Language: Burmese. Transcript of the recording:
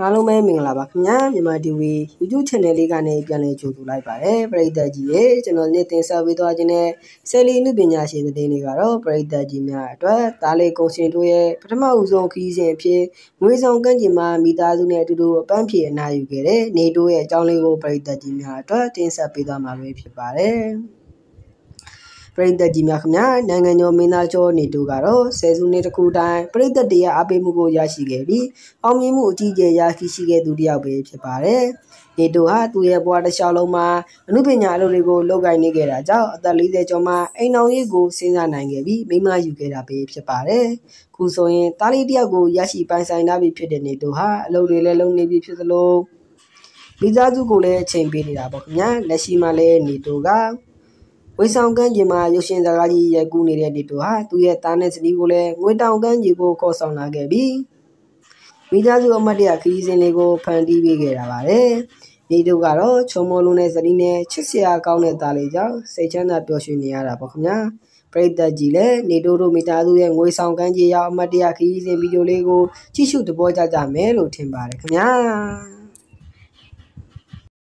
အားလုံးပဲမင်္ဂလာပါခင်ဗျာမြန်မာတီဗီ YouTube channel လေးကနေပြန်လည်ကြိုဆိုလိုက်ပါတယ်ပရိသတ်ကြီးရေကျွန်တော်နေ့တင်ဆက်ပေးသွားခြင်းနဲ့ဆယ်လီနုပညာရှင်သတင်းတွေကတော့ပရိသတ်ကြီးများအတွက်ဒါလေးကုန်ရှင်တို့ရဲ့ပထမဦးဆုံးခီးစဉ်အဖြစ်ငွေဆောင်ကန့်ကျင်မှာမိသားစုနဲ့အတူတူအပန်းဖြေအနာယူခဲ့တဲ့နေတိုးရဲ့အကြောင်းလေးကိုပရိသတ်ကြီးများအတွက်တင်ဆက်ပေးသွားမှာဖြစ်ပါတယ်ပရိသတ်ကြီးများခင်ဗျာနိုင်ငံကျော်မင်းသားကျော်နေတူကတော့ဆယ်စုနှစ်တစ်ခုတိုင်းပရိသတ်တရားအားပေးမှုကိုရရှိခဲ့ပြီးအောင်မြင်မှုအကြီးအကျယ်ရရှိခဲ့သူတစ်ယောက်ပဲဖြစ်ပါတယ်နေတူဟာသူ့ရဲ့ဘဝတစ်လျှောက်လုံးမှာအမှုပညာအလုပ်တွေကိုလုပ်ကိုင်နေခဲ့တာကြောင့်အသက်40ကျော်မှာအိမ်တော်ရေးကိုစဉ်းစားနိုင်ခဲ့ပြီးမိမယူခဲ့တာပဲဖြစ်ပါတယ်။ခုဆိုရင်တားလီတယောက်ကိုရရှိပိုင်ဆိုင်လာပြီဖြစ်တဲ့နေတူဟာအလုပ်တွေလည်းလုပ်နေပြီဖြစ်သလိုမိသားစုကိုလည်းအချိန်ပေးနေတာပေါ့ခင်ဗျာလက်ရှိမှာလည်းနေတူကဝန်ဆောင်ကမ်းခြေမှာရုပ်ရှင်ဇာတ်ကားကြီးရိုက်ကူးနေတဲ့ဒီတူဟာသူ့ရဲ့သားနဲ့ဇနီးကိုလည်းငွေတောင်ကမ်းခြေကိုခေါ်ဆောင်လာခဲ့ပြီးမိသားစုအမတ်တရခီးစဉ်လေးကိုဖန်တီးပေးခဲ့တာပါပဲ။မိတို့ကတော့ချုံမောလုံးနဲ့ဇနီးနဲ့ချစ်စရာကောင်းတဲ့သားလေးကြောင့်စိတ်ချမ်းသာပျော်ရွှင်နေရတာပေါ့ခင်ဗျာ။ပရိသတ်ကြီးလည်းနေတို့တို့မိသားစုရဲ့ငွေဆောင်ကမ်းခြေရောက်အမတ်တရခီးစဉ်ဗီဒီယိုလေးကိုကြည့်ရှုသဘောကျကြမယ်လို့ထင်ပါတယ်ခင်ဗျာ။